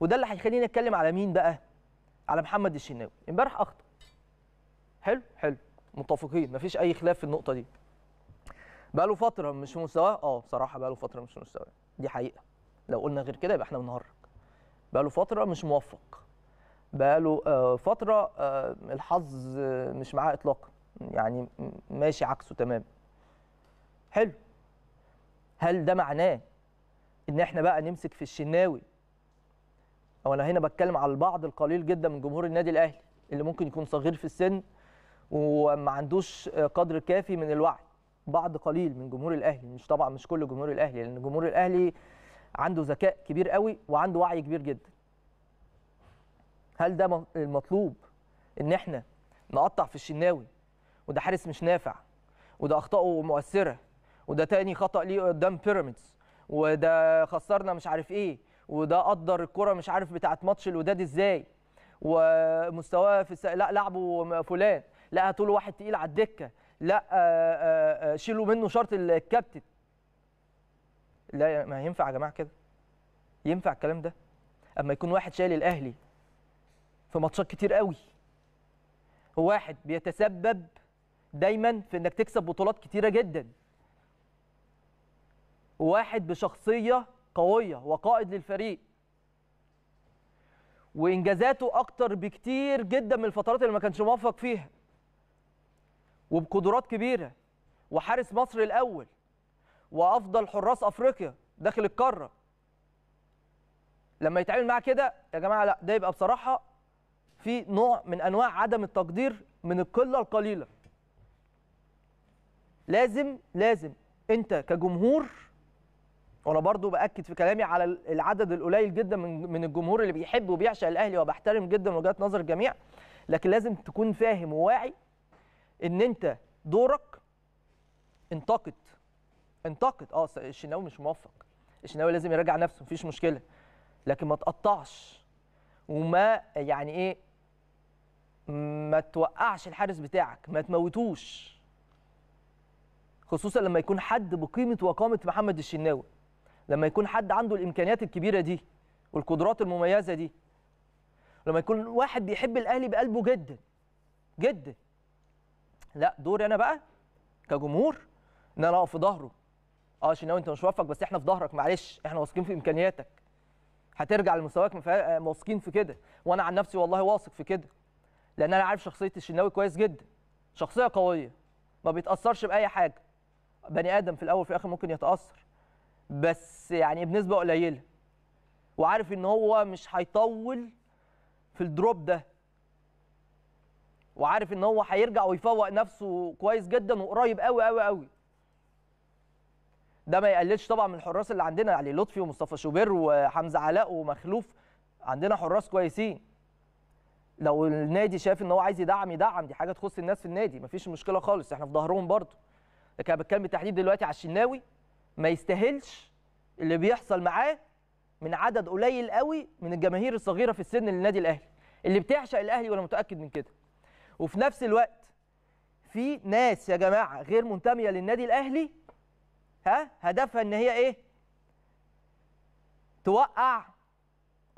وده اللي هيخليني اتكلم على مين بقى على محمد الشناوي امبارح اخطا حلو حلو متفقين مفيش اي خلاف في النقطه دي بقى له فتره مش في مستواه اه بصراحه بقى له فتره مش في مستواه دي حقيقه لو قلنا غير كده يبقى احنا بنهرج بقى له فتره مش موفق بقى له آه فتره آه الحظ آه مش معاه اطلاقا يعني ماشي عكسه تمام حلو هل ده معناه ان احنا بقى نمسك في الشناوي او انا هنا بتكلم على البعض القليل جدا من جمهور النادي الاهلي اللي ممكن يكون صغير في السن وما عندوش قدر كافي من الوعي بعض قليل من جمهور الاهلي مش طبعا مش كل جمهور الاهلي لان جمهور الاهلي عنده ذكاء كبير قوي وعنده وعي كبير جدا هل ده المطلوب ان احنا نقطع في الشناوي وده حارس مش نافع وده اخطائه مؤثره وده تاني خطا ليه قدام بيراميدز وده خسرنا مش عارف ايه وده قدر الكره مش عارف بتاعه ماتش الوداد ازاي ومستواه في الس... لا لعبه فلان لا هاتوا له واحد تقيل على الدكه لا آه، آه، آه، شيلوا منه شرط الكابتن لا ما ينفع يا جماعه كده ينفع الكلام ده اما يكون واحد شايل الاهلي في ماتشات كتير قوي واحد بيتسبب دايما في انك تكسب بطولات كتيره جدا واحد بشخصيه قويه وقائد للفريق وانجازاته اكتر بكتير جدا من الفترات اللي ما كانش موفق فيها وبقدرات كبيره وحارس مصر الاول وافضل حراس افريقيا داخل القاره لما يتعامل معاه كده يا جماعه لا ده يبقى بصراحه في نوع من انواع عدم التقدير من القله القليله لازم لازم انت كجمهور وانا برضو باكد في كلامي على العدد القليل جدا من من الجمهور اللي بيحب وبيعشق الاهلي وبحترم جدا وجهات نظر الجميع لكن لازم تكون فاهم وواعي ان انت دورك انتقد انتقد اه الشناوي مش موفق الشناوي لازم يراجع نفسه مفيش مشكله لكن ما تقطعش وما يعني ايه ما توقعش الحارس بتاعك ما تموتوش خصوصا لما يكون حد بقيمه وقامه محمد الشناوي لما يكون حد عنده الامكانيات الكبيره دي والقدرات المميزه دي لما يكون واحد بيحب الاهلي بقلبه جدا جدا لا دوري انا بقى كجمهور ان انا اقف في ظهره اه شناوي انت مش موفق بس احنا في ظهرك معلش احنا واثقين في امكانياتك هترجع لمستواك آه، واثقين في كده وانا عن نفسي والله واثق في كده لان انا عارف شخصيه الشناوي كويس جدا شخصيه قويه ما بيتاثرش باي حاجه بني ادم في الاول وفي الاخر ممكن يتاثر بس يعني بنسبه قليله وعارف ان هو مش هيطول في الدروب ده وعارف ان هو هيرجع ويفوق نفسه كويس جدا وقريب قوي قوي قوي ده ما يقللش طبعا من الحراس اللي عندنا علي يعني لطفي ومصطفى شوبير وحمزه علاء ومخلوف عندنا حراس كويسين لو النادي شايف ان هو عايز يدعم يدعم دي حاجه تخص الناس في النادي مفيش مشكله خالص احنا في ظهرهم برضه لكن انا بتكلم بالتحديد دلوقتي على الشناوي ما يستاهلش اللي بيحصل معاه من عدد قليل قوي من الجماهير الصغيره في السن للنادي الاهلي اللي بتعشق الاهلي وانا متاكد من كده وفي نفس الوقت في ناس يا جماعه غير منتميه للنادي الاهلي ها هدفها ان هي ايه توقع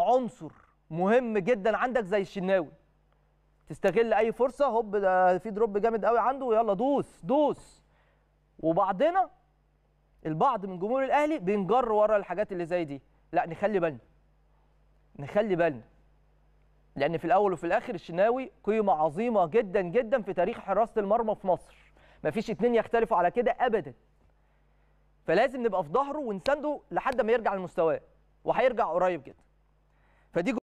عنصر مهم جدا عندك زي الشناوي تستغل اي فرصه هوب ده في دروب جامد قوي عنده ويلا دوس دوس وبعضنا البعض من جمهور الاهلي بينجر ورا الحاجات اللي زي دي لا نخلي بالنا نخلي بالنا لان في الاول وفي الاخر الشناوي قيمه عظيمه جدا جدا في تاريخ حراسه المرمى في مصر مفيش اتنين يختلفوا على كده ابدا فلازم نبقى في ظهره ونسنده لحد ما يرجع لمستواه وهيرجع قريب جدا فدي